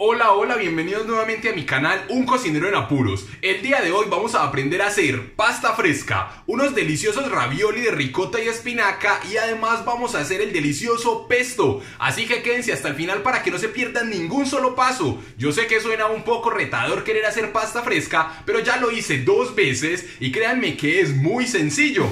Hola, hola, bienvenidos nuevamente a mi canal Un Cocinero en Apuros. El día de hoy vamos a aprender a hacer pasta fresca, unos deliciosos ravioli de ricota y espinaca y además vamos a hacer el delicioso pesto. Así que quédense hasta el final para que no se pierdan ningún solo paso. Yo sé que suena un poco retador querer hacer pasta fresca, pero ya lo hice dos veces y créanme que es muy sencillo.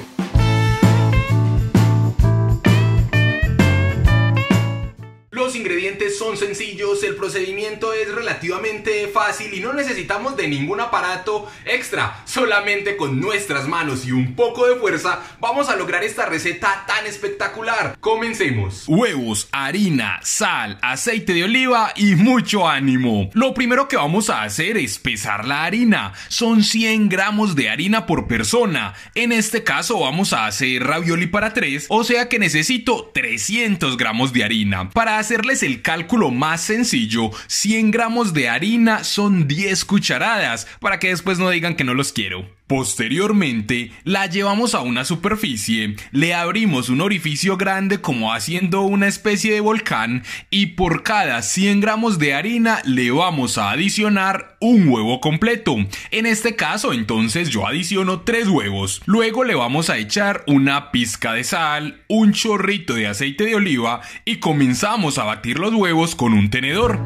Los ingredientes son sencillos, el procedimiento es relativamente fácil y no necesitamos de ningún aparato extra. Solamente con nuestras manos y un poco de fuerza vamos a lograr esta receta tan espectacular. Comencemos. Huevos, harina, sal, aceite de oliva y mucho ánimo. Lo primero que vamos a hacer es pesar la harina. Son 100 gramos de harina por persona. En este caso vamos a hacer ravioli para 3, o sea que necesito 300 gramos de harina. Para hacer hacerles el cálculo más sencillo, 100 gramos de harina son 10 cucharadas, para que después no digan que no los quiero. Posteriormente, la llevamos a una superficie, le abrimos un orificio grande como haciendo una especie de volcán y por cada 100 gramos de harina le vamos a adicionar un huevo completo. En este caso, entonces yo adiciono 3 huevos. Luego le vamos a echar una pizca de sal, un chorrito de aceite de oliva y comenzamos a batir los huevos con un tenedor.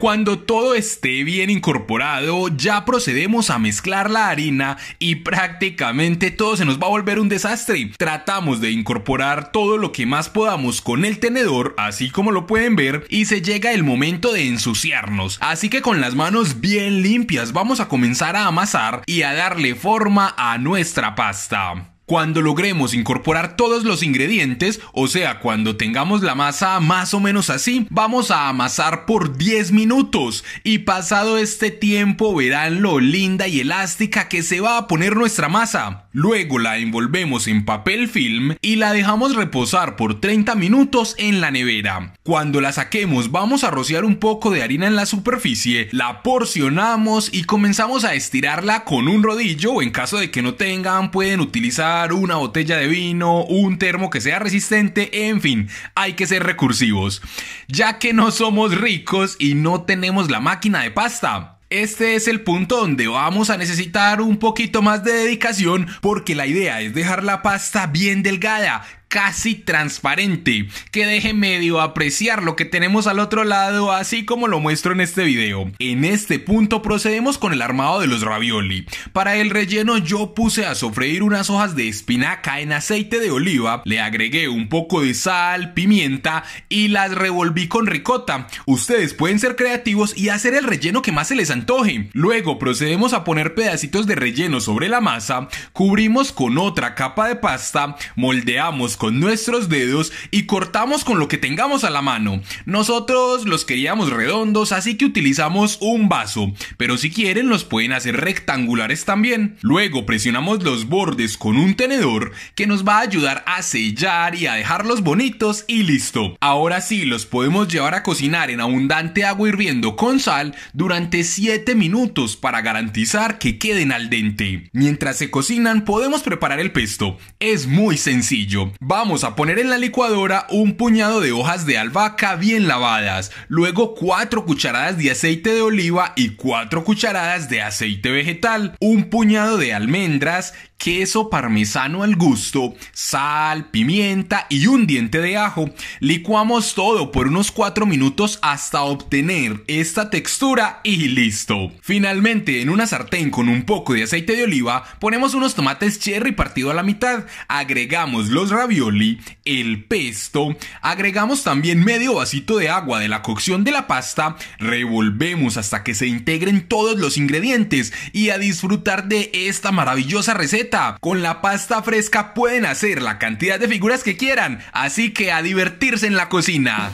Cuando todo esté bien incorporado, ya procedemos a mezclar la harina y prácticamente todo se nos va a volver un desastre. Tratamos de incorporar todo lo que más podamos con el tenedor, así como lo pueden ver, y se llega el momento de ensuciarnos. Así que con las manos bien limpias vamos a comenzar a amasar y a darle forma a nuestra pasta. Cuando logremos incorporar todos los ingredientes, o sea, cuando tengamos la masa más o menos así, vamos a amasar por 10 minutos y pasado este tiempo verán lo linda y elástica que se va a poner nuestra masa. Luego la envolvemos en papel film y la dejamos reposar por 30 minutos en la nevera. Cuando la saquemos vamos a rociar un poco de harina en la superficie, la porcionamos y comenzamos a estirarla con un rodillo en caso de que no tengan pueden utilizar una botella de vino, un termo que sea resistente, en fin, hay que ser recursivos. Ya que no somos ricos y no tenemos la máquina de pasta, este es el punto donde vamos a necesitar un poquito más de dedicación porque la idea es dejar la pasta bien delgada, casi transparente que deje medio apreciar lo que tenemos al otro lado así como lo muestro en este video. En este punto procedemos con el armado de los ravioli. Para el relleno yo puse a sofreír unas hojas de espinaca en aceite de oliva, le agregué un poco de sal, pimienta y las revolví con ricota. Ustedes pueden ser creativos y hacer el relleno que más se les antoje. Luego procedemos a poner pedacitos de relleno sobre la masa, cubrimos con otra capa de pasta, moldeamos con nuestros dedos y cortamos con lo que tengamos a la mano. Nosotros los queríamos redondos, así que utilizamos un vaso, pero si quieren los pueden hacer rectangulares también. Luego presionamos los bordes con un tenedor que nos va a ayudar a sellar y a dejarlos bonitos y listo. Ahora sí, los podemos llevar a cocinar en abundante agua hirviendo con sal durante 7 minutos para garantizar que queden al dente. Mientras se cocinan podemos preparar el pesto. Es muy sencillo. Vamos a poner en la licuadora un puñado de hojas de albahaca bien lavadas, luego 4 cucharadas de aceite de oliva y 4 cucharadas de aceite vegetal, un puñado de almendras, queso parmesano al gusto, sal, pimienta y un diente de ajo. Licuamos todo por unos 4 minutos hasta obtener esta textura y listo. Finalmente, en una sartén con un poco de aceite de oliva, ponemos unos tomates cherry partido a la mitad, agregamos los rabios el pesto, agregamos también medio vasito de agua de la cocción de la pasta, revolvemos hasta que se integren todos los ingredientes y a disfrutar de esta maravillosa receta. Con la pasta fresca pueden hacer la cantidad de figuras que quieran, así que a divertirse en la cocina.